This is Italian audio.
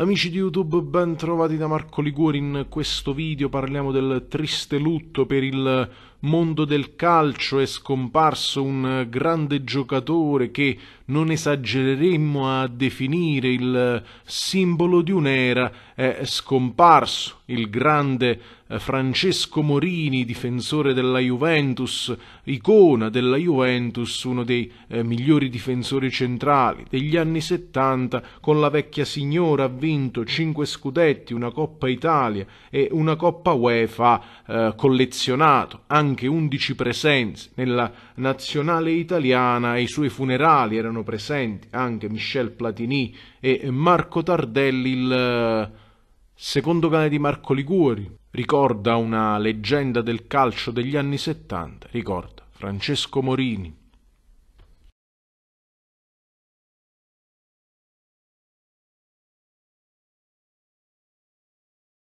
Amici di YouTube, ben trovati da Marco Liguori. In questo video parliamo del triste lutto per il mondo del calcio è scomparso un grande giocatore che non esagereremmo a definire il simbolo di un'era, è scomparso il grande eh, Francesco Morini, difensore della Juventus, icona della Juventus, uno dei eh, migliori difensori centrali degli anni 70, con la vecchia signora ha vinto cinque scudetti, una Coppa Italia e una Coppa UEFA eh, collezionato. Anche anche 11 presenze nella nazionale italiana, ai suoi funerali erano presenti anche Michel Platini e Marco Tardelli, il eh, secondo cane di Marco Liguori. Ricorda una leggenda del calcio degli anni 70, ricorda Francesco Morini.